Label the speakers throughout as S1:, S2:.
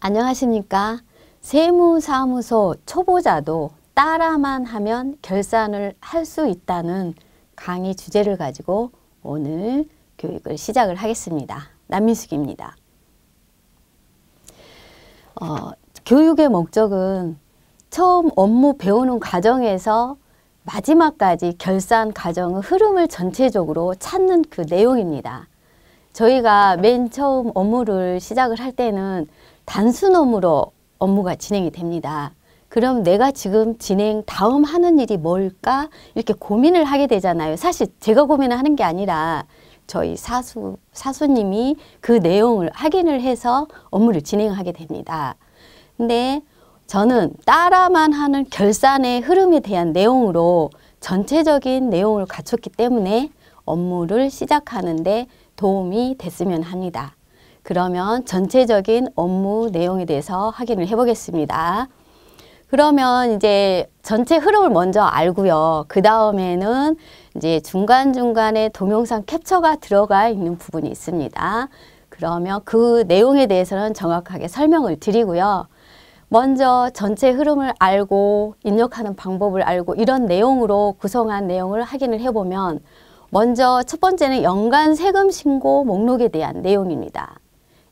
S1: 안녕하십니까. 세무사무소 초보자도 따라만 하면 결산을 할 수 있다는 강의 주제를 가지고 오늘 교육을 시작을 하겠습니다. 남민숙입니다. 어, 교육의 목적은 처음 업무 배우는 과정에서 마지막까지 결산 과정의 흐름을 전체적으로 찾는 그 내용입니다. 저희가 맨 처음 업무를 시작을 할 때는 단순업으로 업무가 진행이 됩니다. 그럼 내가 지금 진행 다음 하는 일이 뭘까 이렇게 고민을 하게 되잖아요. 사실 제가 고민을 하는 게 아니라 저희 사수 사수님이 그 내용을 확인을 해서 업무를 진행하게 됩니다. 근데 저는 따라만 하는 결산의 흐름에 대한 내용으로 전체적인 내용을 갖췄기 때문에 업무를 시작하는데 도움이 됐으면 합니다. 그러면 전체적인 업무 내용에 대해서 확인을 해보겠습니다. 그러면 이제 전체 흐름을 먼저 알고요. 그 다음에는 이제 중간중간에 동영상 캡처가 들어가 있는 부분이 있습니다. 그러면 그 내용에 대해서는 정확하게 설명을 드리고요. 먼저 전체 흐름을 알고 입력하는 방법을 알고 이런 내용으로 구성한 내용을 확인을 해보면 먼저 첫 번째는 연간 세금 신고 목록에 대한 내용입니다.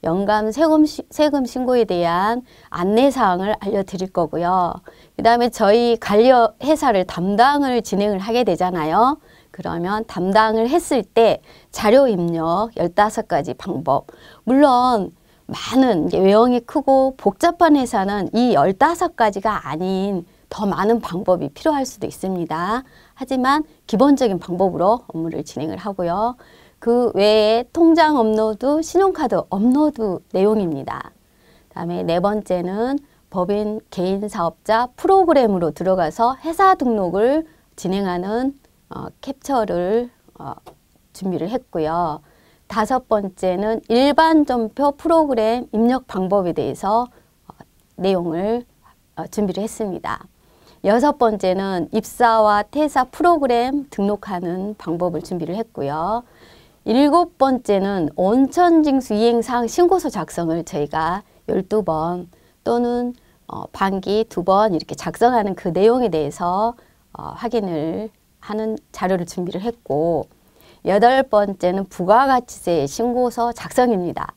S1: 연간 세금, 세금 신고에 대한 안내사항을 알려드릴 거고요. 그 다음에 저희 관료 회사를 담당을 진행을 하게 되잖아요. 그러면 담당을 했을 때 자료 입력 열다섯 가지 방법. 물론 많은 외형이 크고 복잡한 회사는 이 열다섯 가지가 아닌 더 많은 방법이 필요할 수도 있습니다. 하지만 기본적인 방법으로 업무를 진행을 하고요. 그 외에 통장 업로드, 신용카드 업로드 내용입니다. 다음에 네 번째는 법인 개인 사업자 프로그램으로 들어가서 회사 등록을 진행하는 어, 캡처를 어, 준비를 했고요. 다섯 번째는 일반 점표 프로그램 입력 방법에 대해서 어, 내용을 어, 준비를 했습니다. 여섯 번째는 입사와 퇴사 프로그램 등록하는 방법을 준비를 했고요. 일곱 번째는 온천징수 이행상 신고서 작성을 저희가 열두 번 또는 어, 반기 두 번 이렇게 작성하는 그 내용에 대해서 어, 확인을 하는 자료를 준비를 했고 여덟 번째는 부가가치세 신고서 작성입니다.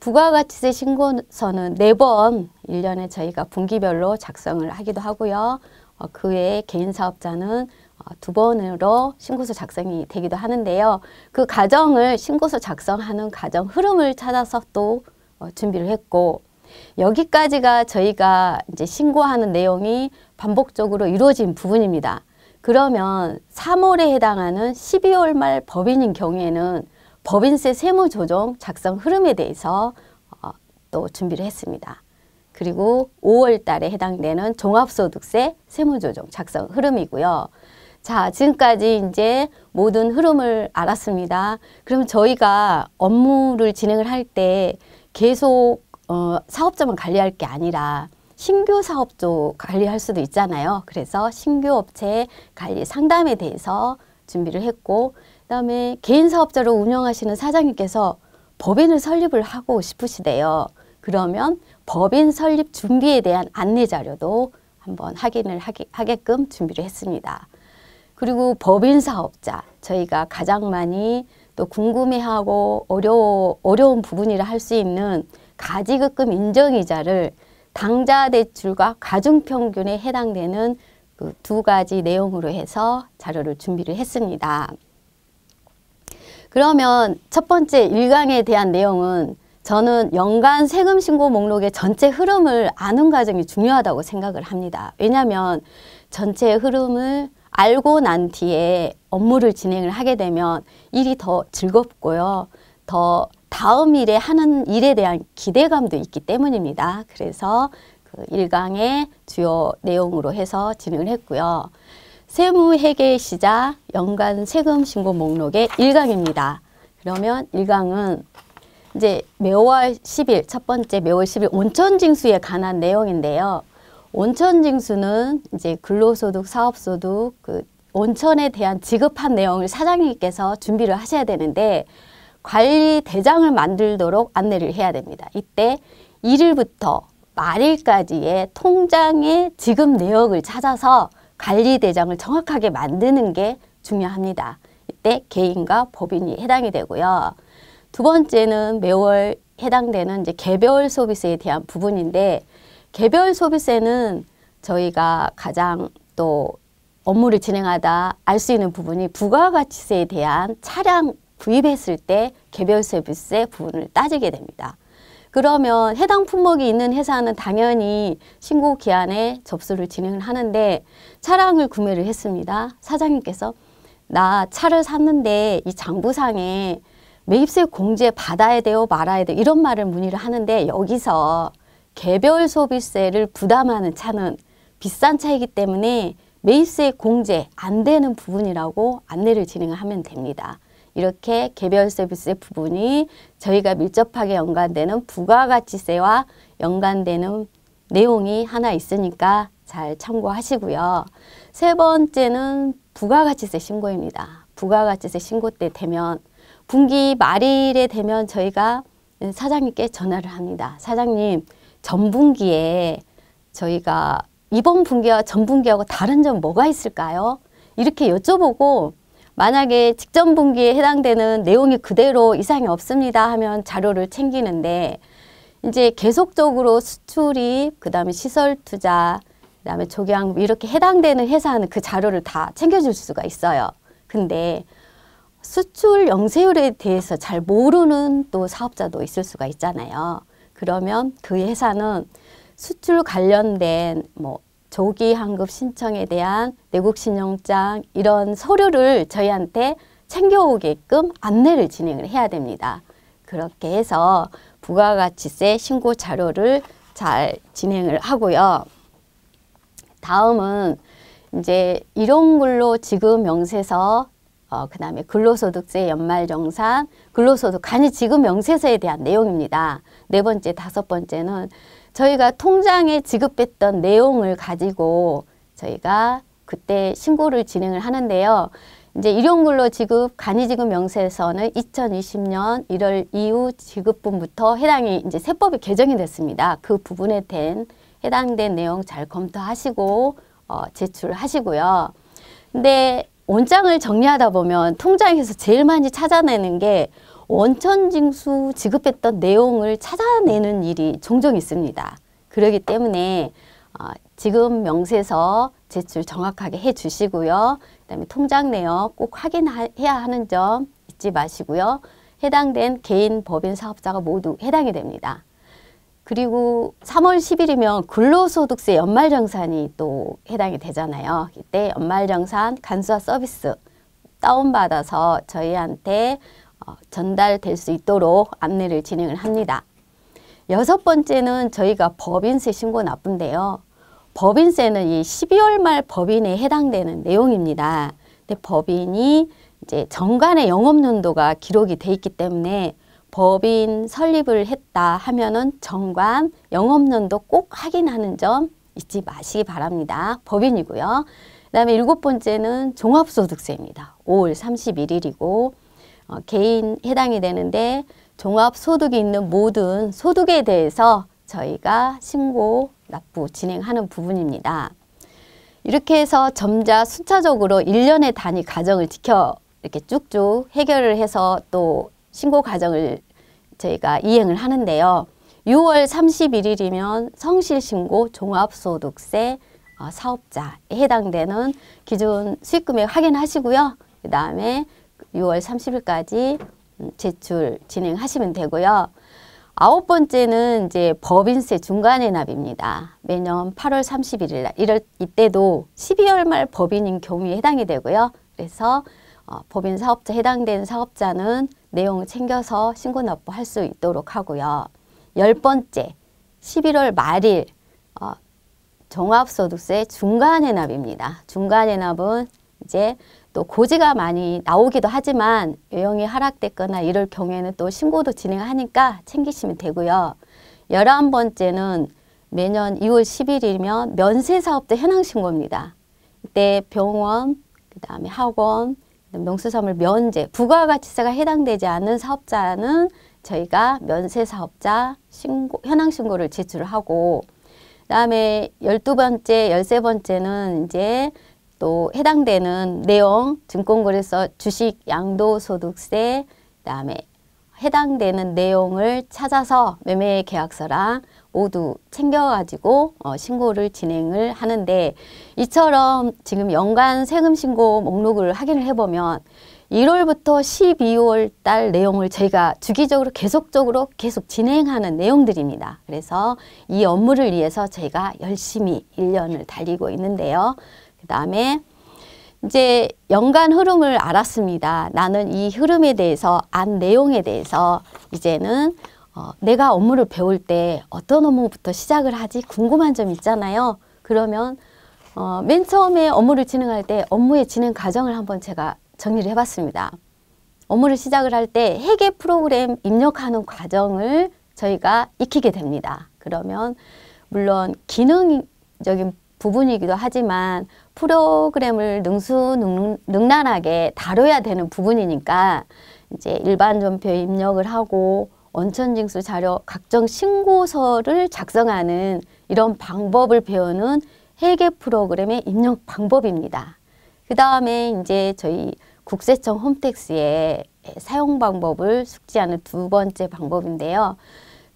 S1: 부가가치세 신고서는 네 번 일년에 저희가 분기별로 작성을 하기도 하고요. 어, 그 외에 개인사업자는 어, 두 번으로 신고서 작성이 되기도 하는데요. 그 과정을 신고서 작성하는 과정 흐름을 찾아서 또 어, 준비를 했고 여기까지가 저희가 이제 신고하는 내용이 반복적으로 이루어진 부분입니다. 그러면 3월에 해당하는 12월 말 법인인 경우에는 법인세 세무 조정 작성 흐름에 대해서 어, 또 준비를 했습니다. 그리고 5월 달에 해당되는 종합소득세 세무 조정 작성 흐름이고요. 자, 지금까지 이제 모든 흐름을 알았습니다. 그럼 저희가 업무를 진행을 할 때 계속 어, 사업자만 관리할 게 아니라 신규 사업도 관리할 수도 있잖아요. 그래서 신규 업체 관리 상담에 대해서 준비를 했고 그다음에 개인 사업자로 운영하시는 사장님께서 법인을 설립을 하고 싶으시대요. 그러면 법인 설립 준비에 대한 안내 자료도 한번 확인을 하기, 하게끔 준비를 했습니다. 그리고 법인 사업자 저희가 가장 많이 또 궁금해하고 어려 어려운 부분이라 할 수 있는 가지급금 인정이자를 당자대출과 가중평균에 해당되는 그 두 가지 내용으로 해서 자료를 준비를 했습니다. 그러면 첫 번째 일강에 대한 내용은 저는 연간 세금 신고 목록의 전체 흐름을 아는 과정이 중요하다고 생각을 합니다. 왜냐하면 전체 흐름을 알고 난 뒤에 업무를 진행을 하게 되면 일이 더 즐겁고요. 더 다음 일에 하는 일에 대한 기대감도 있기 때문입니다. 그래서 그 1강의 주요 내용으로 해서 진행을 했고요. 세무회계 시작 연간 세금 신고 목록의 1강입니다. 그러면 1강은 이제 매월 10일, 첫 번째 매월 10일 온천 징수에 관한 내용인데요. 온천징수는 이제 근로소득, 사업소득, 그 온천에 대한 지급한 내용을 사장님께서 준비를 하셔야 되는데 관리 대장을 만들도록 안내를 해야 됩니다. 이때 1일부터 말일까지의 통장의 지급 내역을 찾아서 관리 대장을 정확하게 만드는 게 중요합니다. 이때 개인과 법인이 해당이 되고요. 두 번째는 매월 해당되는 이제 개별 서비스에 대한 부분인데 개별 소비세는 저희가 가장 또 업무를 진행하다 알 수 있는 부분이 부가가치세에 대한 차량 구입했을 때 개별 서비스의 부분을 따지게 됩니다. 그러면 해당 품목이 있는 회사는 당연히 신고 기한에 접수를 진행을 하는데 차량을 구매를 했습니다. 사장님께서 나 차를 샀는데 이 장부상에 매입세 공제 받아야 돼요 말아야 돼요 이런 말을 문의를 하는데 여기서 개별 소비세를 부담하는 차는 비싼 차이기 때문에 매입세 공제 안 되는 부분이라고 안내를 진행 하면 됩니다. 이렇게 개별 서비스 의 부분이 저희가 밀접하게 연관되는 부가가치세와 연관되는 내용이 하나 있으니까 잘 참고하시고요. 세 번째는 부가가치세 신고입니다. 부가가치세 신고 때 되면 분기 말일에 되면 저희가 사장님께 전화를 합니다. 사장님, 전분기에 저희가 이번 분기와 전분기하고 다른 점 뭐가 있을까요? 이렇게 여쭤보고 만약에 직전 분기에 해당되는 내용이 그대로 이상이 없습니다 하면 자료를 챙기는데 이제 계속적으로 수출입, 그 다음에 시설 투자, 그 다음에 조경 이렇게 해당되는 회사는 그 자료를 다 챙겨줄 수가 있어요. 근데 수출 영세율에 대해서 잘 모르는 또 사업자도 있을 수가 있잖아요. 그러면 그 회사는 수출 관련된 뭐 조기 환급 신청에 대한 내국 신용장 이런 서류를 저희한테 챙겨오게끔 안내를 진행을 해야 됩니다. 그렇게 해서 부가가치세 신고 자료를 잘 진행을 하고요. 다음은 이제 이런 걸로 지급 명세서 어, 그 다음에 근로소득세 연말정산, 근로소득 간이 지급 명세서에 대한 내용입니다. 네 번째, 다섯 번째는 저희가 통장에 지급했던 내용을 가지고 저희가 그때 신고를 진행을 하는데요. 이제 일용근로 지급 간이지급 명세서는 2020년 1월 이후 지급분부터 해당이 이제 세법이 개정이 됐습니다. 그 부분에 된 해당된 내용 잘 검토하시고 어, 제출하시고요. 근데 원장을 정리하다 보면 통장에서 제일 많이 찾아내는 게 원천징수 지급했던 내용을 찾아내는 일이 종종 있습니다. 그러기 때문에 어, 지금 명세서 제출 정확하게 해주시고요. 그다음에 통장 내역 꼭 확인해야 하는 점 잊지 마시고요. 해당된 개인 법인 사업자가 모두 해당이 됩니다. 그리고 3월 10일이면 근로소득세 연말정산이 또 해당이 되잖아요. 이때 연말정산 간수와 서비스 다운받아서 저희한테 어, 전달될 수 있도록 안내를 진행을 합니다. 여섯 번째는 저희가 법인세 신고 납부인데요. 법인세는 이 12월 말 법인에 해당되는 내용입니다. 근데 법인이 이제 정관의 영업연도가 기록이 돼 있기 때문에 법인 설립을 했다 하면은 정관 영업연도 꼭 확인하는 점 잊지 마시기 바랍니다. 법인이고요. 그 다음에 일곱 번째는 종합소득세입니다. 5월 31일이고 어, 개인 해당이 되는데 종합소득이 있는 모든 소득에 대해서 저희가 신고, 납부, 진행하는 부분입니다. 이렇게 해서 점자 순차적으로 일련의 단위 과정을 지켜 이렇게 쭉쭉 해결을 해서 또 신고 과정을 저희가 이행을 하는데요. 6월 31일이면 성실신고 종합소득세 어, 사업자에 해당되는 기준 수익금액 확인하시고요. 그 다음에 6월 30일까지 음, 제출 진행하시면 되고요. 아홉 번째는 이제 법인세 중간에 납입니다. 매년 8월 31일 날 이럴 이때도 12월 말 법인인 경우에 해당이 되고요. 그래서 어, 법인 사업자 해당되는 사업자는 내용 챙겨서 신고 납부할 수 있도록 하고요. 열 번째 11월 말일 어, 종합소득세 중간에 납입니다. 중간에 납은 이제 또 고지가 많이 나오기도 하지만 요형이 하락됐거나 이럴 경우에는 또 신고도 진행하니까 챙기시면 되고요. 열한 번째는 매년 2월 10일이면 면세사업자 현황신고입니다. 이때 병원, 그 다음에 학원, 명수사물 면제, 부가가치세가 해당되지 않은 사업자는 저희가 면세사업자 신고, 현황신고를 제출하고 그 다음에 열두 번째 열세 번째는 이제 또 해당되는 내용 증권거래소 주식 양도소득세 그다음에 해당되는 내용을 찾아서 매매 계약서랑 모두 챙겨가지고 어, 신고를 진행을 하는데 이처럼 지금 연간 세금 신고 목록을 확인을 해보면 1월부터 12월 달 내용을 저희가 주기적으로 계속적으로 계속 진행하는 내용들입니다. 그래서 이 업무를 위해서 저희가 열심히 1년을 달리고 있는데요. 그다음에 이제 연간 흐름을 알았습니다. 나는 이 흐름에 대해서 안 내용에 대해서 이제는 어, 내가 업무를 배울 때 어떤 업무부터 시작을 하지 궁금한 점 있잖아요. 그러면 어, 맨 처음에 업무를 진행할 때 업무의 진행 과정을 한번 제가 정리를 해봤습니다. 업무를 시작을 할 때 회계 프로그램 입력하는 과정을 저희가 익히게 됩니다. 그러면 물론 기능적인 부분이기도 하지만 프로그램을 능수능란하게 다뤄야 되는 부분이니까 이제 일반 전표 입력을 하고 원천징수 자료 각종 신고서를 작성하는 이런 방법을 배우는 회계 프로그램의 입력 방법입니다. 그 다음에 이제 저희 국세청 홈택스의 사용 방법을 숙지하는 두 번째 방법인데요.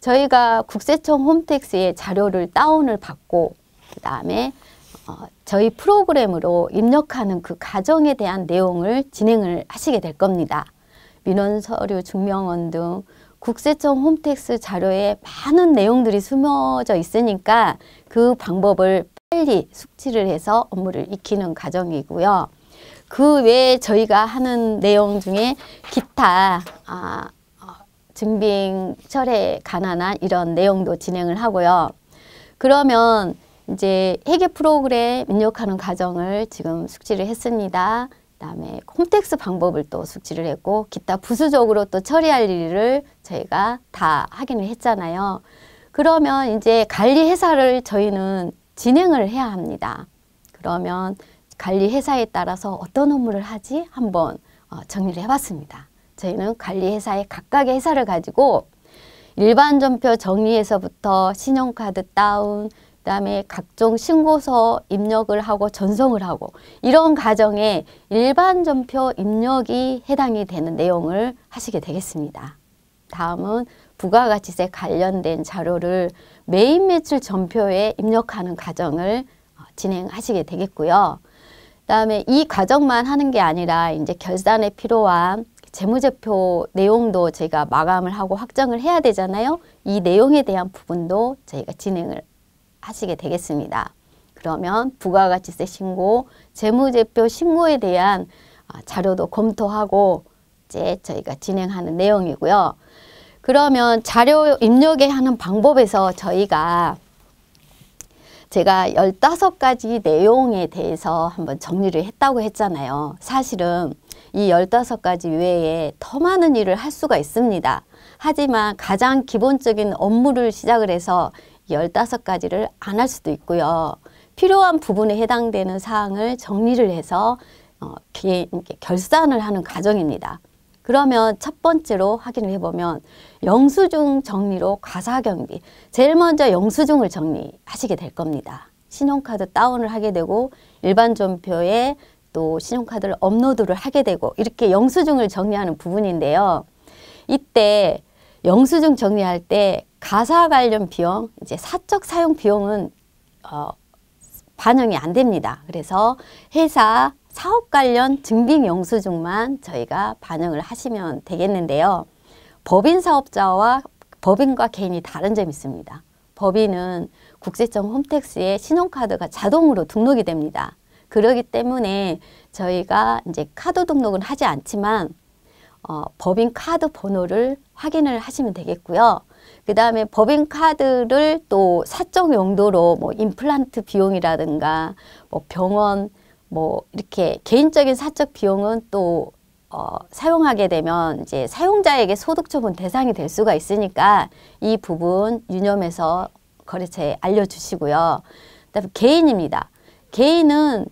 S1: 저희가 국세청 홈택스의 자료를 다운을 받고 그 다음에 어, 저희 프로그램으로 입력하는 그 과정에 대한 내용을 진행을 하시게 될 겁니다. 민원 서류 증명원 등 국세청 홈택스 자료에 많은 내용들이 숨어져 있으니까 그 방법을 빨리 숙지를 해서 업무를 익히는 과정이고요. 그 외에 저희가 하는 내용 중에 기타 아, 어, 증빙 철에 관한 이런 내용도 진행을 하고요. 그러면 이제 회계 프로그램 입력하는 과정을 지금 숙지를 했습니다. 그다음에 홈택스 방법을 또 숙지를 했고 기타 부수적으로 또 처리할 일을 저희가 다 확인을 했잖아요. 그러면 이제 관리 회사를 저희는 진행을 해야 합니다. 그러면 관리 회사에 따라서 어떤 업무를 하지 한번 어, 정리를 해봤습니다. 저희는 관리 회사의 각각의 회사를 가지고 일반 전표 정리에서부터 신용카드 다운, 그다음에 각종 신고서 입력을 하고 전송을 하고 이런 과정에 일반 전표 입력이 해당이 되는 내용을 하시게 되겠습니다. 다음은 부가가치세 관련된 자료를 메인 매출 전표에 입력하는 과정을 어, 진행하시게 되겠고요. 그다음에 이 과정만 하는 게 아니라 이제 결산에 필요한 재무제표 내용도 저희가 마감을 하고 확정을 해야 되잖아요. 이 내용에 대한 부분도 저희가 진행을 하시게 되겠습니다. 그러면 부가가치세 신고, 재무제표 신고에 대한 아, 자료도 검토하고 이제 저희가 진행하는 내용이고요. 그러면 자료 입력에 하는 방법에서 저희가 제가 열다 가지 내용에 대해서 한번 정리를 했다고 했잖아요. 사실은 이열다 가지 외에 더 많은 일을 할 수가 있습니다. 하지만 가장 기본적인 업무를 시작을 해서 열다섯 가지를 안 할 수도 있고요. 필요한 부분에 해당되는 사항을 정리를 해서 어, 결산을 하는 과정입니다. 그러면 첫 번째로 확인을 해보면 영수증 정리로 과사경비 제일 먼저 영수증을 정리하시게 될 겁니다. 신용카드 다운을 하게 되고 일반 전표에 또 신용카드를 업로드를 하게 되고 이렇게 영수증을 정리하는 부분인데요. 이때 영수증 정리할 때 가사 관련 비용, 이제 사적 사용 비용은 어, 반영이 안 됩니다. 그래서 회사 사업 관련 증빙 영수증만 저희가 반영을 하시면 되겠는데요. 법인 사업자와 법인과 개인이 다른 점이 있습니다. 법인은 국세청 홈택스에 신용카드가 자동으로 등록이 됩니다. 그러기 때문에 저희가 이제 카드 등록은 하지 않지만 어, 법인 카드 번호를 확인을 하시면 되겠고요. 그 다음에 법인카드를 또 사적 용도로 뭐 임플란트 비용이라든가 뭐 병원 뭐 이렇게 개인적인 사적 비용은 또 어, 사용하게 되면 이제 사용자에게 소득처분 대상이 될 수가 있으니까 이 부분 유념해서 거래처에 알려주시고요. 그다음에 개인입니다. 개인은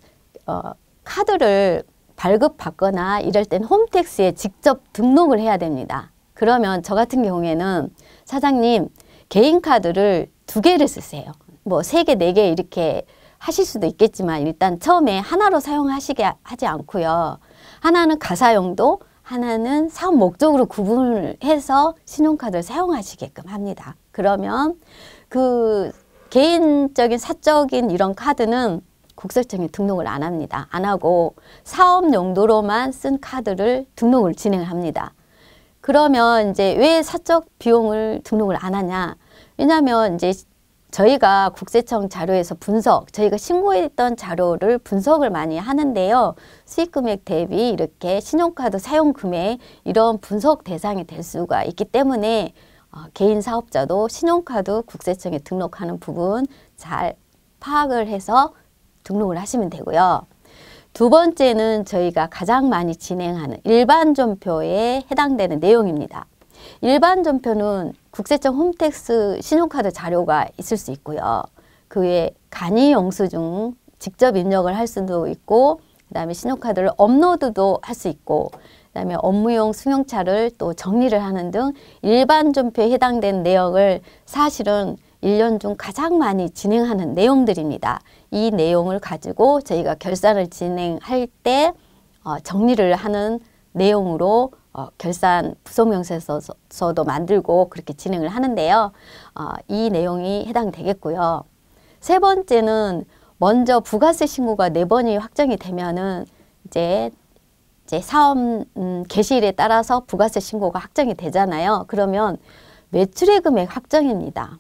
S1: 어, 카드를 발급받거나 이럴 땐 홈택스에 직접 등록을 해야 됩니다. 그러면 저 같은 경우에는 사장님 개인 카드를 두 개를 쓰세요. 뭐 세 개, 네 개 이렇게 하실 수도 있겠지만 일단 처음에 하나로 사용하시게 하지 않고요. 하나는 가사용도 하나는 사업 목적으로 구분을 해서 신용카드를 사용하시게끔 합니다. 그러면 그 개인적인 사적인 이런 카드는 국세청에 등록을 안 합니다. 안 하고 사업 용도로만 쓴 카드를 등록을 진행합니다. 그러면 이제 왜 사적 비용을 등록을 안 하냐? 왜냐하면 이제 저희가 국세청 자료에서 분석, 저희가 신고했던 자료를 분석을 많이 하는데요. 수익금액 대비 이렇게 신용카드 사용금액 이런 분석 대상이 될 수가 있기 때문에 어, 개인 사업자도 신용카드 국세청에 등록하는 부분 잘 파악을 해서 등록을 하시면 되고요. 두 번째는 저희가 가장 많이 진행하는 일반 전표에 해당되는 내용입니다. 일반 점표는 국세청 홈택스 신용카드 자료가 있을 수 있고요. 그 외에 간이 영수증 직접 입력을 할 수도 있고 그다음에 신용카드를 업로드도 할 수 있고 그다음에 업무용 승용차를 또 정리를 하는 등 일반 점표에 해당된 내역을 사실은 일년중 가장 많이 진행하는 내용들입니다. 이 내용을 가지고 저희가 결산을 진행할 때 어, 정리를 하는 내용으로 어, 결산 부속명세서도 만들고 그렇게 진행을 하는데요. 어, 이 내용이 해당되겠고요. 세 번째는 먼저 부가세 신고가 네 번이 확정이 되면은 이제 이제 사업 음, 개시일에 따라서 부가세 신고가 확정이 되잖아요. 그러면 매출의 금액 확정입니다.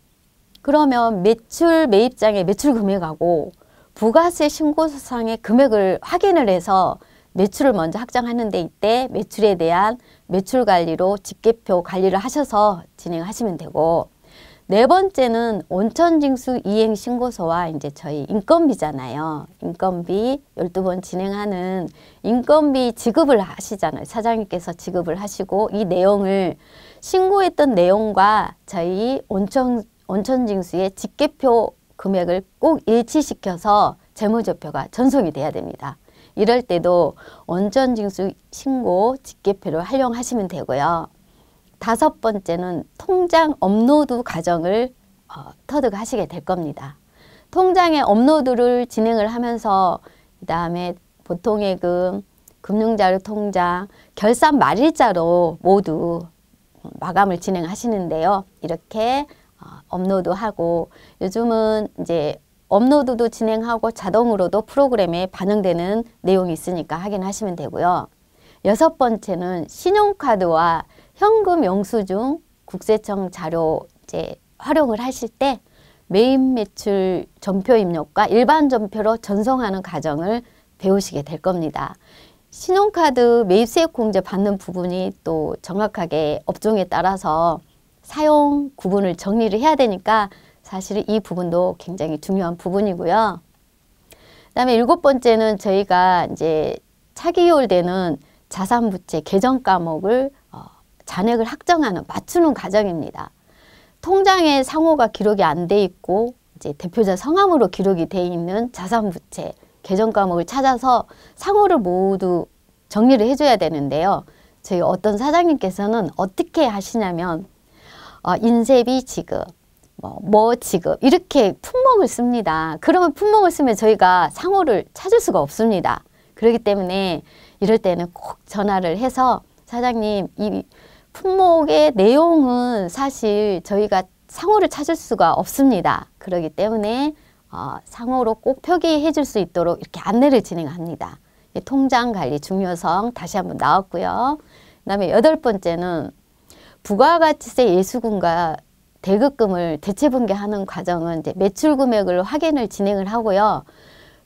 S1: 그러면 매출 매입장의 매출 금액하고 부가세 신고서상의 금액을 확인을 해서 매출을 먼저 확정하는데 이때 매출에 대한 매출 관리로 집계표 관리를 하셔서 진행하시면 되고 네 번째는 온천징수 이행 신고서와 이제 저희 인건비잖아요. 인건비 1 2번 진행하는 인건비 지급을 하시잖아요. 사장님께서 지급을 하시고 이 내용을 신고했던 내용과 저희 온천 온천징수의 집계표 금액을 꼭 일치시켜서 재무제표가 전송이 돼야 됩니다. 이럴 때도 원전징수 신고 집계표를 활용하시면 되고요. 다섯 번째는 통장 업로드 과정을 어, 터득하시게 될 겁니다. 통장에 업로드를 진행을 하면서 그 다음에 보통예금, 금융자료 통장, 결산 말일자로 모두 마감을 진행하시는데요. 이렇게 어, 업로드하고 요즘은 이제 업로드도 진행하고 자동으로도 프로그램에 반영되는 내용이 있으니까 확인하시면 되고요. 여섯 번째는 신용카드와 현금 영수증 국세청 자료 이제 활용을 하실 때 메인 매출 전표 입력과 일반 전표로 전송하는 과정을 배우시게 될 겁니다. 신용카드 매입세액공제 받는 부분이 또 정확하게 업종에 따라서 사용 구분을 정리를 해야 되니까 사실 이 부분도 굉장히 중요한 부분이고요. 그다음에 일곱 번째는 저희가 이제 차기율되는 자산부채 개정 과목을 어, 잔액을 확정하는 맞추는 과정입니다. 통장에 상호가 기록이 안 돼 있고 이제 대표자 성함으로 기록이 돼 있는 자산부채 개정 과목을 찾아서 상호를 모두 정리를 해줘야 되는데요. 저희 어떤 사장님께서는 어떻게 하시냐면 어, 인쇄비 지급, 뭐, 뭐 지급 이렇게 품목을 씁니다. 그러면 품목을 쓰면 저희가 상호를 찾을 수가 없습니다. 그렇기 때문에 이럴 때는 꼭 전화를 해서 사장님 이 품목의 내용은 사실 저희가 상호를 찾을 수가 없습니다. 그러기 때문에 어, 상호로 꼭 표기해 줄 수 있도록 이렇게 안내를 진행합니다. 예, 통장 관리 중요성 다시 한번 나왔고요. 그 다음에 여덟 번째는 부가가치세 예수금과 대급금을 대체분배하는 과정은 이제 매출 금액을 확인을 진행을 하고요.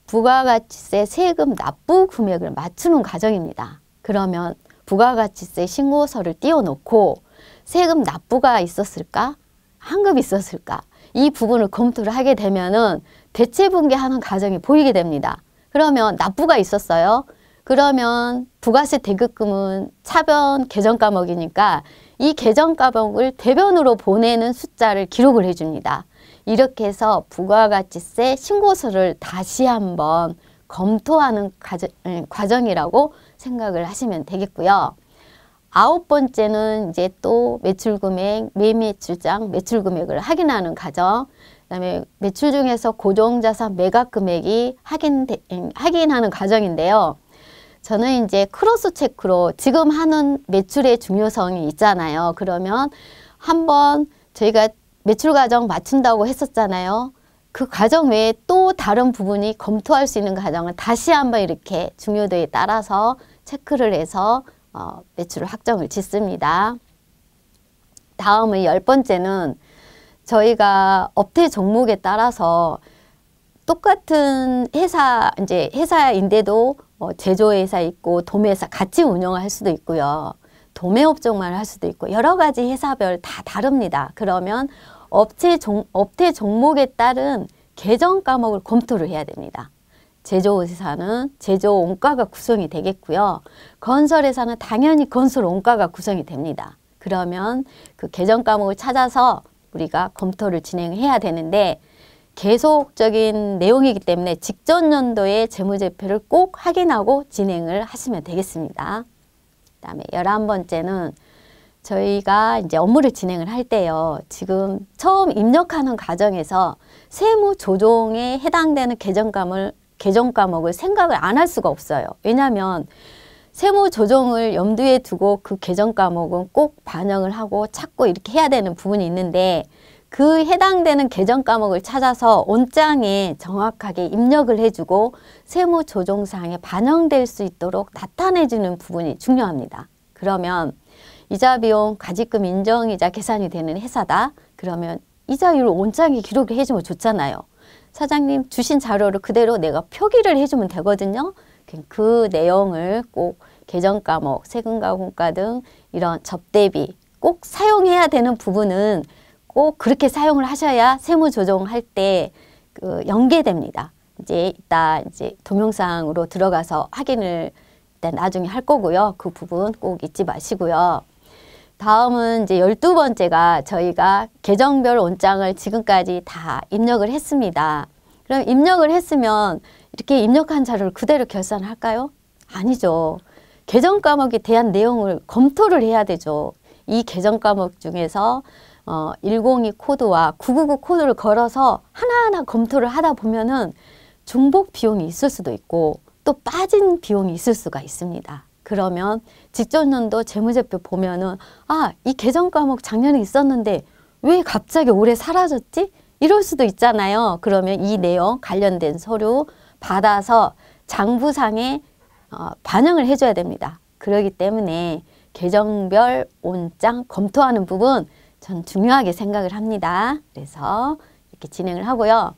S1: 부가가치세 세금 납부 금액을 맞추는 과정입니다. 그러면 부가가치세 신고서를 띄워놓고 세금 납부가 있었을까? 환급이 있었을까? 이 부분을 검토를 하게 되면은 대체분배하는 과정이 보이게 됩니다. 그러면 납부가 있었어요. 그러면 부가세 대급금은 차변 계정과목이니까이계정과목을 대변으로 보내는 숫자를 기록을 해줍니다. 이렇게 해서 부가가치세 신고서를 다시 한번 검토하는 과정, 예, 이라고 생각을 하시면 되겠고요. 아홉 번째는 이제 또 매출금액, 매매출장, 매출금액을 확인하는 과정 그다음에 매출 중에서 고정자산 매각 금액이 확인, 음, 확인하는 과정인데요. 저는 이제 크로스 체크로 지금 하는 매출의 중요성이 있잖아요. 그러면 한번 저희가 매출 과정 맞춘다고 했었잖아요. 그 과정 외에 또 다른 부분이 검토할 수 있는 과정을 다시 한번 이렇게 중요도에 따라서 체크를 해서 어, 매출을 확정을 짓습니다. 다음은 열 번째는 저희가 업태 종목에 따라서 똑같은 회사 이제 회사인데도 어, 제조회사 있고 도매회사 같이 운영을 할 수도 있고요. 도매업종만 할 수도 있고 여러 가지 회사별 다 다릅니다. 그러면 업체 종, 업태 종목에 따른 계정 과목을 검토를 해야 됩니다. 제조회사는 제조 원가가 구성이 되겠고요. 건설회사는 당연히 건설 원가가 구성이 됩니다. 그러면 그 계정 과목을 찾아서 우리가 검토를 진행해야 되는데 계속적인 내용이기 때문에 직전 연도의 재무제표를 꼭 확인하고 진행을 하시면 되겠습니다. 그 다음에 열한 번째는 저희가 이제 업무를 진행을 할 때요. 지금 처음 입력하는 과정에서 세무 조정에 해당되는 계정감을 계정 과목을 생각을 안 할 수가 없어요. 왜냐하면 세무 조정을 염두에 두고 그 계정 과목은 꼭 반영을 하고 찾고 이렇게 해야 되는 부분이 있는데 그 해당되는 개정 과목을 찾아서 온장에 정확하게 입력을 해주고 세무 조정사항에 반영될 수 있도록 나타내주는 부분이 중요합니다. 그러면 이자 비용 가지금 인정이자 계산이 되는 회사다. 그러면 이자율 온장에 기록을 해주면 좋잖아요. 사장님 주신 자료를 그대로 내가 표기를 해주면 되거든요. 그 내용을 꼭 계정 과목, 세금 가공가 등 이런 접대비 꼭 사용해야 되는 부분은 꼭 어, 그렇게 사용을 하셔야 세무 조정할 때 그 연계됩니다. 이제 이따 이제 동영상으로 들어가서 확인을 일단 나중에 할 거고요. 그 부분 꼭 잊지 마시고요. 다음은 이제 열두 번째가 저희가 계정별 원장을 지금까지 다 입력을 했습니다. 그럼 입력을 했으면 이렇게 입력한 자료를 그대로 결산할까요? 아니죠. 계정 과목에 대한 내용을 검토를 해야 되죠. 이 계정 과목 중에서 어, 102 코드와 999 코드를 걸어서 하나하나 검토를 하다 보면은 중복 비용이 있을 수도 있고 또 빠진 비용이 있을 수가 있습니다. 그러면 직전년도 재무제표 보면은 아, 이 계정 과목 작년에 있었는데 왜 갑자기 올해 사라졌지? 이럴 수도 있잖아요. 그러면 이 내용 관련된 서류 받아서 장부상에 어, 반영을 해줘야 됩니다. 그러기 때문에 계정별 온장 검토하는 부분 전 중요하게 생각을 합니다. 그래서 이렇게 진행을 하고요.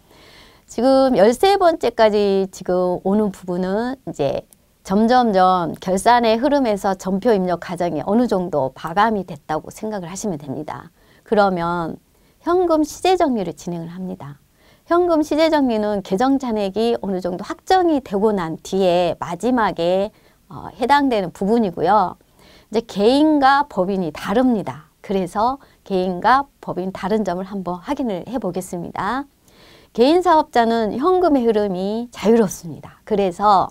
S1: 지금 열세 번째까지 지금 오는 부분은 이제 점점점 결산의 흐름에서 전표 입력 과정이 어느 정도 마감이 됐다고 생각을 하시면 됩니다. 그러면 현금 시제 정리를 진행을 합니다. 현금 시제 정리는 계정 잔액이 어느 정도 확정이 되고 난 뒤에 마지막에 어, 해당되는 부분이고요. 이제 개인과 법인이 다릅니다. 그래서 개인과 법인 다른 점을 한번 확인을 해보겠습니다. 개인 사업자는 현금의 흐름이 자유롭습니다. 그래서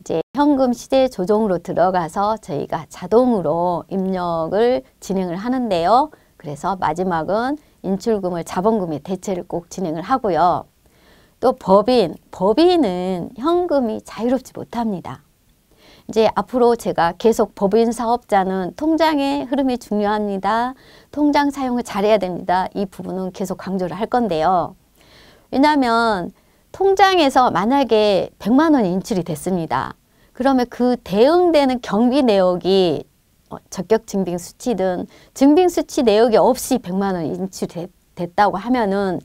S1: 이제 현금 시제 조정으로 들어가서 저희가 자동으로 입력을 진행을 하는데요. 그래서 마지막은 인출금을 자본금의 대체를 꼭 진행을 하고요. 또 법인, 법인은 현금이 자유롭지 못합니다. 이제 앞으로 제가 계속 법인 사업자는 통장의 흐름이 중요합니다. 통장 사용을 잘해야 됩니다. 이 부분은 계속 강조를 할 건데요. 왜냐하면 통장에서 만약에 100만 원 인출이 됐습니다. 그러면 그 대응되는 경비 내역이 어, 적격 증빙 수치든 증빙 수치 내역이 없이 100만 원 인출됐다고 하면은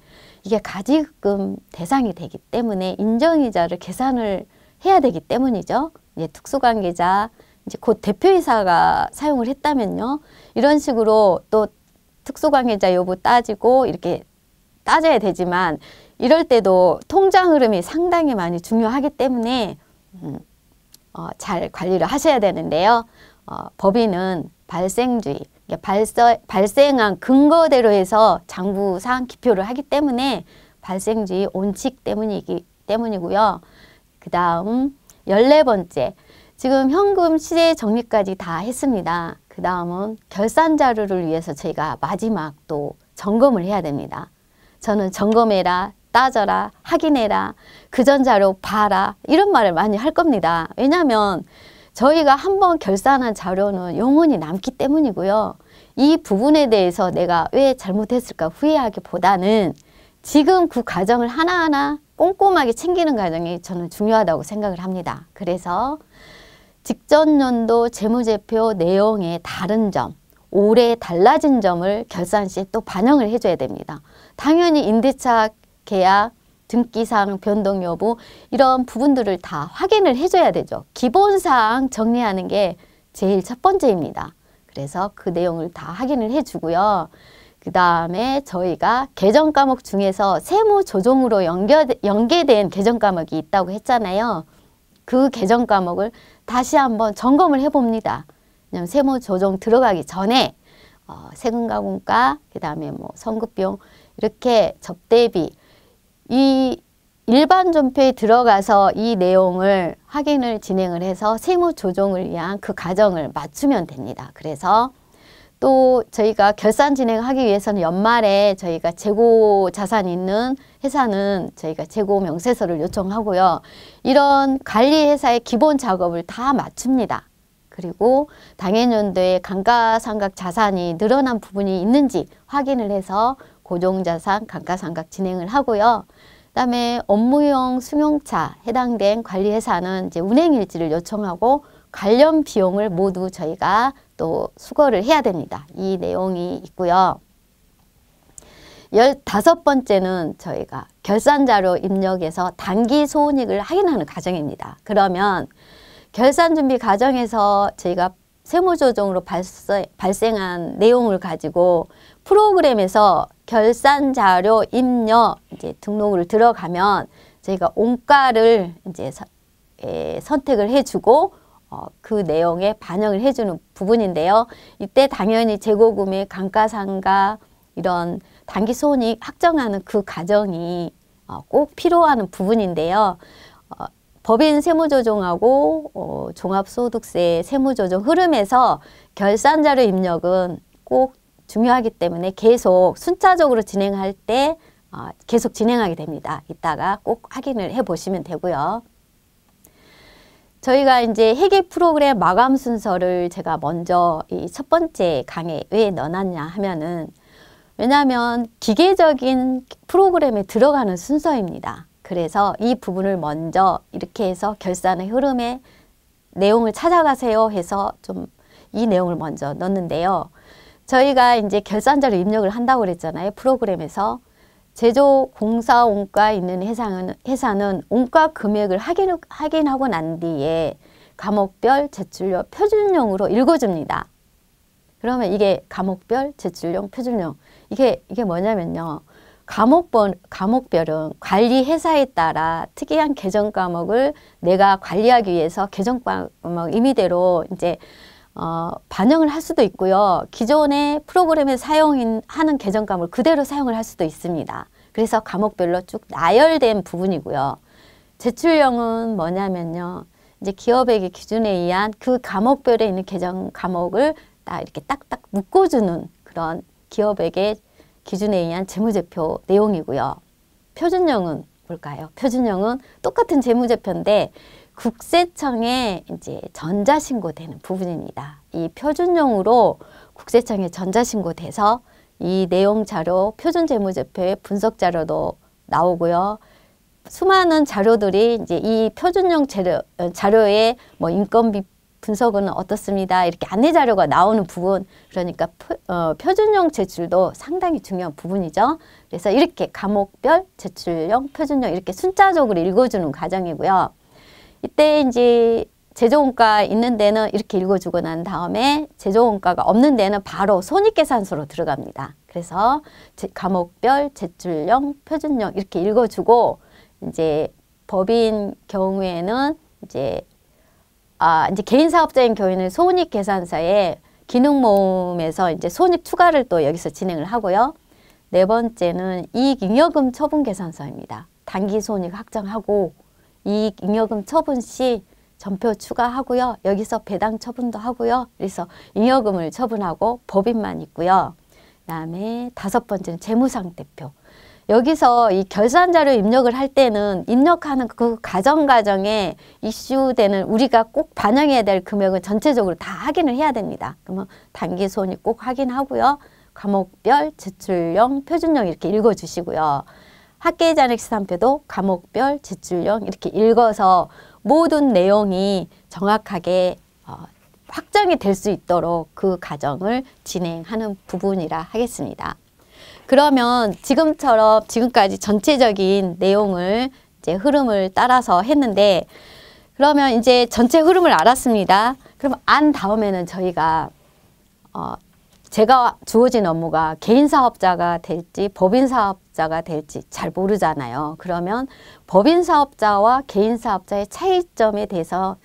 S1: 이게 가지금 대상이 되기 때문에 인정이자를 계산을 해야 되기 때문이죠. 이제 특수관계자 이제 곧 대표이사가 사용을 했다면요. 이런 식으로 또 특수관계자 여부 따지고 이렇게 따져야 되지만 이럴 때도 통장 흐름이 상당히 많이 중요하기 때문에 음, 어, 잘 관리를 하셔야 되는데요. 어, 법인은 발생주의, 그러니까 발서, 발생한 근거대로 해서 장부상 기표를 하기 때문에 발생주의 원칙 때문이기 때문이고요. 그 다음 열네 번째 지금 현금 시세 정리까지 다 했습니다. 그 다음은 결산 자료를 위해서 제가 마지막 또 점검을 해야 됩니다. 저는 점검해라, 따져라, 확인해라, 그 전 자료 봐라 이런 말을 많이 할 겁니다. 왜냐하면 저희가 한번 결산한 자료는 영원히 남기 때문이고요. 이 부분에 대해서 내가 왜 잘못했을까 후회하기보다는 지금 그 과정을 하나하나 꼼꼼하게 챙기는 과정이 저는 중요하다고 생각을 합니다. 그래서 직전 연도 재무제표 내용의 다른 점, 올해 달라진 점을 결산 시에또 반영을 해줘야 됩니다. 당연히 임대차 계약, 등기사항 변동 여부 이런 부분들을 다 확인을 해줘야 되죠. 기본사항 정리하는 게 제일 첫 번째입니다. 그래서 그 내용을 다 확인을 해주고요. 그 다음에 저희가 개정 과목 중에서 세무 조정으로 연결, 연계된 개정 과목이 있다고 했잖아요. 그 개정 과목을 다시 한번 점검을 해봅니다. 왜냐면 세무 조정 들어가기 전에 어, 세금가공과 그다음에 뭐 성급비용 이렇게 접대비 이 일반 전표에 들어가서 이 내용을 확인을 진행을 해서 세무 조정을 위한 그 과정을 맞추면 됩니다. 그래서 또 저희가 결산 진행하기 위해서는 연말에 저희가 재고 자산 이 있는 회사는 저희가 재고 명세서를 요청하고요. 이런 관리 회사의 기본 작업을 다맞춥니다 그리고 당해년도에 감가상각 자산이 늘어난 부분이 있는지 확인을 해서 고정자산 감가상각 진행을 하고요. 그다음에 업무용 승용차 해당된 관리회사는 이제 운행일지를 요청하고 관련 비용을 모두 저희가 또 수거를 해야 됩니다. 이 내용이 있고요. 열다섯 번째는 저희가 결산자료 입력에서 단기 소익을 확인하는 과정입니다. 그러면 결산 준비 과정에서 저희가 세무조정으로 발생한 내용을 가지고 프로그램에서 결산자료 입력 이제 등록을 들어가면 저희가 온가를 이제 예, 선택을 해주고 어, 그 내용에 반영을 해주는 부분인데요. 이때 당연히 재고금의 감가상각 이런 단기 손익 확정하는 그 과정이 어, 꼭 필요하는 부분인데요. 어, 법인 세무조정하고 어, 종합소득세 세무조정 흐름에서 결산자료 입력은 꼭 중요하기 때문에 계속 순차적으로 진행할 때 어, 계속 진행하게 됩니다. 이따가 꼭 확인을 해보시면 되고요. 저희가 이제 회계 프로그램 마감 순서를 제가 먼저 이 첫 번째 강의왜 넣어놨냐 하면은 왜냐하면 기계적인 프로그램에 들어가는 순서입니다. 그래서 이 부분을 먼저 이렇게 해서 결산의 흐름에 내용을 찾아가세요 해서 좀 이 내용을 먼저 넣는데요. 저희가 이제 결산자를 입력을 한다고 그랬잖아요. 프로그램에서. 제조 공사 원가 있는 회사는, 회사는 원가 금액을 확인, 확인하고 난 뒤에 감옥별 제출료 표준용으로 읽어줍니다. 그러면 이게 감옥별 제출용 표준용 이게 이게 뭐냐면요. 감옥번 감옥별은 관리 회사에 따라 특이한 개정 과목을 내가 관리하기 위해서 개정 과목 임의대로 이제 어, 반영을 할 수도 있고요. 기존의 프로그램에 사용하는 계정감을 그대로 사용을 할 수도 있습니다. 그래서 과목별로 쭉 나열된 부분이고요. 제출형은 뭐냐면요. 이제 기업에게 기준에 의한 그 과목별에 있는 계정 과목을 딱 이렇게 딱딱 묶어주는 그런 기업에게 기준에 의한 재무제표 내용이고요. 표준형은 뭘까요? 표준형은 똑같은 재무제표인데 국세청에 이제 전자신고되는 부분입니다. 이 표준용으로 국세청에 전자신고돼서 이 내용 자료, 표준 재무제표의 분석 자료도 나오고요. 수많은 자료들이 이제 이 표준용 자료, 어, 자료의 뭐 인건비 분석은 어떻습니다. 이렇게 안내 자료가 나오는 부분, 그러니까 표, 어, 표준형 제출도 상당히 중요한 부분이죠. 그래서 이렇게 과목별 제출형, 표준형 이렇게 순차적으로 읽어주는 과정이고요. 이때 이제 제조원가 있는 데는 이렇게 읽어주고 난 다음에 제조원가가 없는 데는 바로 손익계산서로 들어갑니다. 그래서 과목별 제출령, 표준령 이렇게 읽어주고 이제 법인 경우에는 이제 아 이제 개인 사업자인 경우에는 손익계산서에 기능모음에서 이제 손익 추가를 또 여기서 진행을 하고요. 네 번째는 이익잉여금 처분 계산서입니다. 단기 손익 확정하고 이익잉여금 처분 시 전표 추가하고요. 여기서 배당 처분도 하고요. 그래서 잉여금을 처분하고 법인만 있고요. 그다음에 다섯 번째는 재무상 태표 여기서 이 결산 자료 입력을 할 때는 입력하는 그 가정 과정에 이슈되는 우리가 꼭 반영해야 될 금액은 전체적으로 다 확인을 해야 됩니다. 그러면 단기 손익 꼭 확인하고요. 과목별 제출령, 표준령 이렇게 읽어주시고요. 학계자잔 시산표도 과목별 지출형 이렇게 읽어서 모든 내용이 정확하게 어, 확정이 될 수 있도록 그 과정을 진행하는 부분이라 하겠습니다. 그러면 지금처럼 지금까지 전체적인 내용을 이제 흐름을 따라서 했는데 그러면 이제 전체 흐름을 알았습니다. 그럼 안 다음에는 저희가 어, 제가 주어진 업무가 개인 사업자가 될지 법인 사업자가 될지 잘 모르잖아요. 그러면 법인 사업자와 개인 사업자의 차이점에 대해서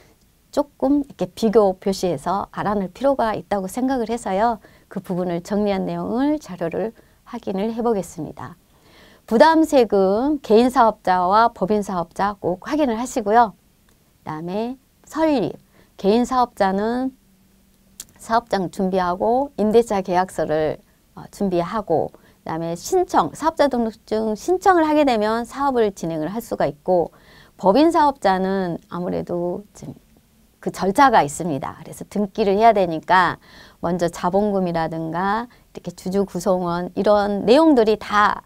S1: 조금 이렇게 비교 표시해서 알아낼 필요가 있다고 생각을 해서요. 그 부분을 정리한 내용을 자료를 확인을 해보겠습니다. 부담세금 개인 사업자와 법인 사업자 꼭 확인을 하시고요. 그 다음에 설립 개인 사업자는 사업장 준비하고 임대차 계약서를 어, 준비하고 그다음에 신청, 사업자 등록증 신청을 하게 되면 사업을 진행을 할 수가 있고 법인 사업자는 아무래도 지금 그 절차가 있습니다. 그래서 등기를 해야 되니까 먼저 자본금이라든가 이렇게 주주 구성원 이런 내용들이 다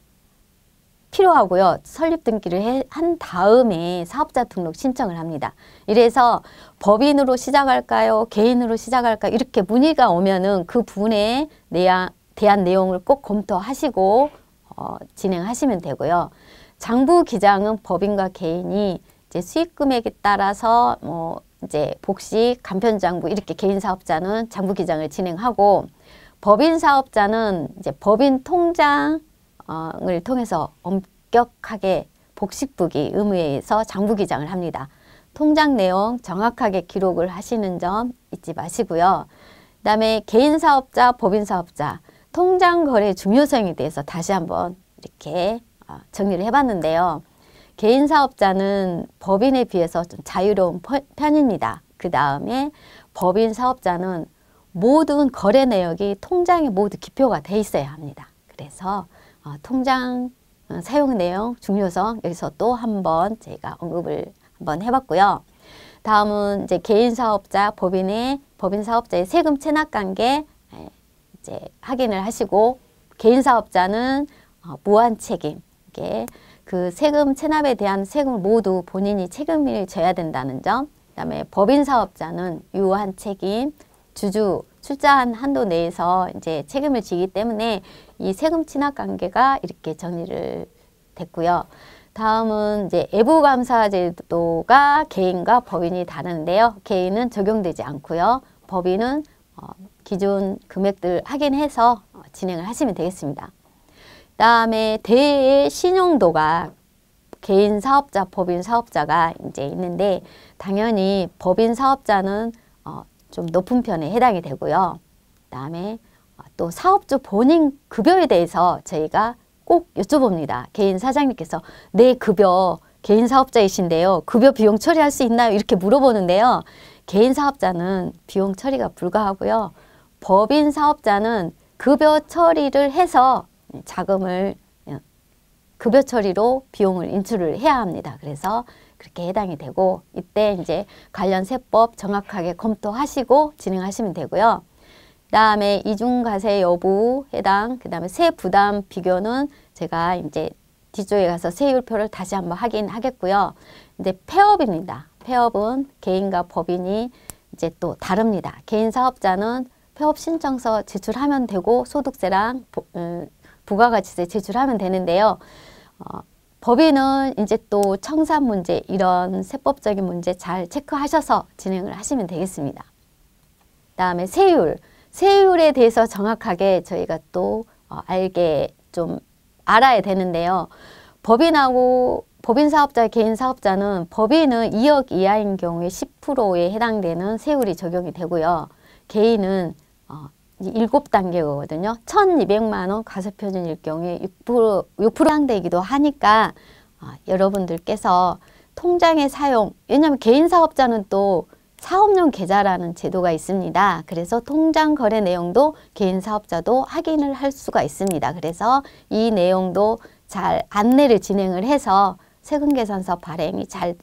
S1: 필요하고요. 설립 등기를 해, 한 다음에 사업자 등록 신청을 합니다. 이래서 법인으로 시작할까요? 개인으로 시작할까요? 이렇게 문의가 오면은 그 부분에 내야, 대한 내용을 꼭 검토하시고 어, 진행하시면 되고요. 장부 기장은 법인과 개인이 이제 수익 금액에 따라서 뭐 이제 복식, 간편 장부 이렇게 개인 사업자는 장부 기장을 진행하고 법인 사업자는 이제 법인 통장 어을 통해서 엄격하게 복식부기 의무에서 장부기장을 합니다. 통장 내용 정확하게 기록을 하시는 점 잊지 마시고요. 그 다음에 개인사업자, 법인사업자, 통장 거래 중요성에 대해서 다시 한번 이렇게 어, 정리를 해봤는데요. 개인사업자는 법인에 비해서 좀 자유로운 편입니다. 그 다음에 법인사업자는 모든 거래 내역이 통장에 모두 기표가 돼 있어야 합니다. 그래서 어, 통장 어, 사용 내용 중요성 여기서 또 한번 제가 언급을 한번 해봤고요. 다음은 이제 개인 사업자 법인의 법인 사업자의 세금 체납 관계 예, 이제 확인을 하시고 개인 사업자는 어, 무한 책임 이게 그 세금 체납에 대한 세금 모두 본인이 책임을 져야 된다는 점. 그다음에 법인 사업자는 유한 책임, 주주 출자한 한도 내에서 이제 책임을 지기 때문에 이 세금 친학 관계가 이렇게 정리를 됐고요. 다음은 이제 애부감사제도가 개인과 법인이 다른데요. 개인은 적용되지 않고요. 법인은 어, 기존 금액들 확인해서 어, 진행을 하시면 되겠습니다. 다음에 대의 신용도가 개인 사업자, 법인 사업자가 이제 있는데 당연히 법인 사업자는 어, 좀 높은 편에 해당이 되고요. 그다음에 어, 또 사업주 본인 급여에 대해서 저희가 꼭 여쭤봅니다. 개인 사장님께서 내 네, 급여 개인 사업자이신데요. 급여 비용 처리할 수 있나요? 이렇게 물어보는데요. 개인 사업자는 비용 처리가 불가하고요. 법인 사업자는 급여 처리를 해서 자금을 어, 급여 처리로 비용을 인출을 해야 합니다. 그래서 그렇게 해당이 되고 이때 이제 관련 세법 정확하게 검토하시고 진행하시면 되고요. 그다음에 이중과세 여부 해당 그다음에 세 부담 비교는 제가 이제 뒤쪽에 가서 세율표를 다시 한번 확인하겠고요. 이제 폐업입니다. 폐업은 개인과 법인이 이제 또 다릅니다. 개인 사업자는 폐업 신청서 제출하면 되고 소득세랑 부, 음, 부가가치세 제출하면 되는데요. 어, 법인은 이제 또 청산 문제 이런 세법적인 문제 잘 체크하셔서 진행을 하시면 되겠습니다. 다음에 세율. 세율에 대해서 정확하게 저희가 또 어, 알게 좀 알아야 되는데요. 법인하고 법인 사업자, 개인 사업자는 법인은 2억 이하인 경우에 10%에 해당되는 세율이 적용이 되고요. 개인은 어, 일곱 단계거든요. 1 2 0 0만원 과세표준일 경우에 6% 6% 해당되기도 하니까 어, 여러분들께서 통장의 사용, 왜냐하면 개인 사업자는 또 사업용 계좌라는 제도가 있습니다. 그래서 통장 거래 내용도 개인 사업자도 확인을 할 수가 있습니다. 그래서 이 내용도 잘 안내를 진행을 해서 세금계산서 발행이 잘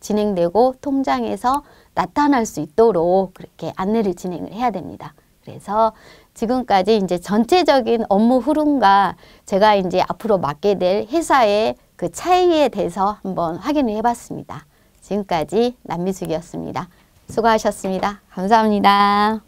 S1: 진행되고 통장에서 나타날 수 있도록 그렇게 안내를 진행을 해야 됩니다. 그래서 지금까지 이제 전체적인 업무 흐름과 제가 이제 앞으로 맡게 될 회사의 그 차이에 대해서 한번 확인을 해봤습니다. 지금까지 남미숙이었습니다. 수고하셨습니다. 감사합니다.